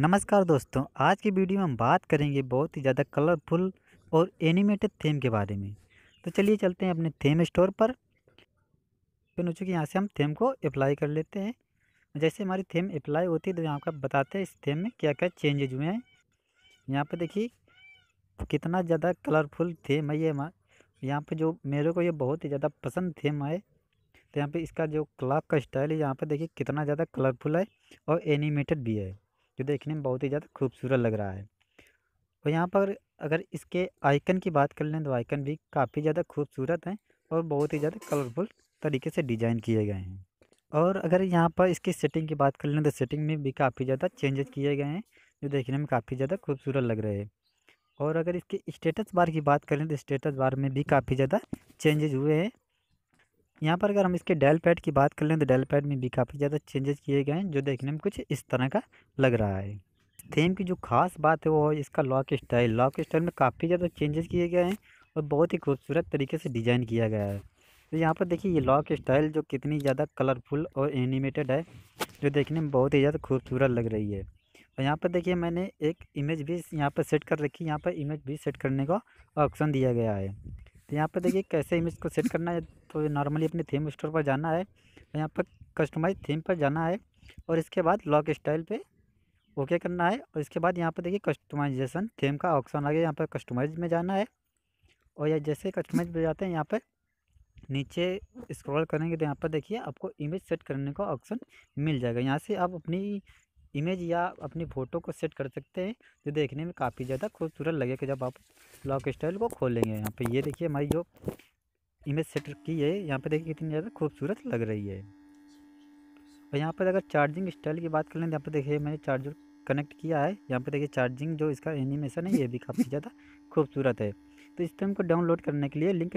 नमस्कार दोस्तों आज की वीडियो में हम बात करेंगे बहुत ही ज़्यादा कलरफुल और एनिमेटेड थीम के बारे में तो चलिए चलते हैं अपने थीम स्टोर पर फिर तो नोचे यहाँ से हम थीम को अप्लाई कर लेते हैं जैसे हमारी थीम अप्लाई होती है तो यहाँ का बताते हैं इस थीम में क्या क्या चेंजेज हुए हैं यहाँ पर देखिए कितना ज़्यादा कलरफुल थीम है ये यहाँ पर जो मेरे को ये बहुत ही ज़्यादा पसंद थीम है तो यहाँ पर इसका जो क्लाक का स्टाइल है यहाँ पर देखिए कितना ज़्यादा कलरफुल है और एनिमेटेड भी है जो देखने में बहुत ही ज़्यादा खूबसूरत लग रहा है और यहाँ पर अगर इसके आइकन की बात कर लें तो आइकन भी काफ़ी ज़्यादा खूबसूरत हैं और बहुत ही ज़्यादा कलरफुल तरीके से डिज़ाइन किए गए हैं और अगर यहाँ पर इसकी सेटिंग की बात कर लें तो सेटिंग में भी काफ़ी ज़्यादा चेंजेस किए गए हैं जो देखने में काफ़ी ज़्यादा खूबसूरत लग रहे हैं और अगर इसके स्टेटस बार की बात करें तो स्टेटस बार में भी काफ़ी ज़्यादा चेंजेज हुए हैं यहाँ पर अगर हम इसके डेल पैड की बात कर लें तो डेल पैड में भी काफ़ी ज़्यादा चेंजेस किए गए हैं जो देखने में कुछ इस तरह का लग रहा है थीम की जो खास बात है वो है इसका लॉक स्टाइल लॉक स्टाइल में काफ़ी ज़्यादा चेंजेस किए गए हैं और बहुत ही खूबसूरत तरीके से डिज़ाइन किया गया है तो यहाँ पर देखिए ये लॉक स्टाइल जो कितनी ज़्यादा कलरफुल और एनिमेटेड है जो देखने में बहुत ही ज़्यादा खूबसूरत लग रही है और यहाँ पर देखिए मैंने एक इमेज भी यहाँ पर सेट कर रखी यहाँ पर इमेज भी सेट करने का ऑप्शन दिया गया है तो यहाँ पर देखिए कैसे इमेज को सेट करना है तो नॉर्मली अपने थीम स्टोर पर जाना है तो यहाँ पर कस्टमाइज थीम पर जाना है और इसके बाद लॉक स्टाइल पे ओके करना है और इसके बाद यहाँ पर देखिए कस्टमाइजेशन थीम का ऑप्शन आ गया यहाँ पर कस्टमाइज में जाना है और या जैसे कस्टमाइज में जाते हैं यहाँ पर नीचे स्क्रॉल करेंगे तो यहाँ पर देखिए आपको इमेज सेट करने का ऑप्शन मिल जाएगा यहाँ से आप अपनी इमेज या अपनी फ़ोटो को सेट कर सकते हैं जो देखने में काफ़ी ज़्यादा खूबसूरत लगेगा जब आप लॉक स्टाइल को खोलेंगे यहाँ पे ये देखिए हमारी जो इमेज सेट की है यहाँ पे देखिए कितनी ज़्यादा खूबसूरत लग रही है और यहाँ पर अगर चार्जिंग स्टाइल की बात कर लें तो यहाँ पर देखिए मैंने चार्जर कनेक्ट किया है यहाँ पर देखिए चार्जिंग जो इसका एनिमेशन है ये भी काफ़ी ज़्यादा खूबसूरत है तो इस टाइम को डाउनलोड करने के लिए लिंक